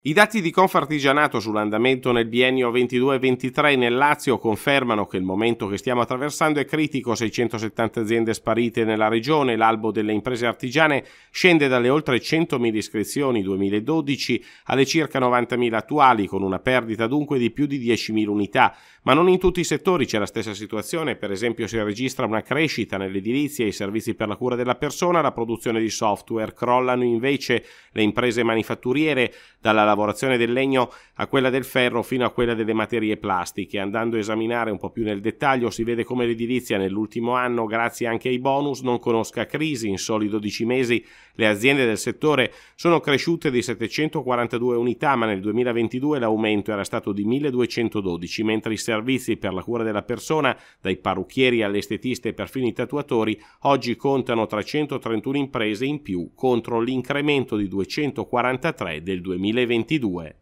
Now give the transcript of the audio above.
I dati di Confartigianato sull'andamento nel biennio 22-23 nel Lazio confermano che il momento che stiamo attraversando è critico, 670 aziende sparite nella regione, l'albo delle imprese artigiane scende dalle oltre 100.000 iscrizioni 2012 alle circa 90.000 attuali, con una perdita dunque di più di 10.000 unità, ma non in tutti i settori c'è la stessa situazione, per esempio si registra una crescita nell'edilizia, e i servizi per la cura della persona, la produzione di software, crollano invece le imprese manifatturiere dalla lavorazione del legno a quella del ferro fino a quella delle materie plastiche. Andando a esaminare un po' più nel dettaglio si vede come l'edilizia nell'ultimo anno, grazie anche ai bonus, non conosca crisi. In soli 12 mesi le aziende del settore sono cresciute di 742 unità, ma nel 2022 l'aumento era stato di 1212, mentre i servizi per la cura della persona, dai parrucchieri all'estetista e perfino i tatuatori, oggi contano 331 imprese in più contro l'incremento di 243 del 2021. 22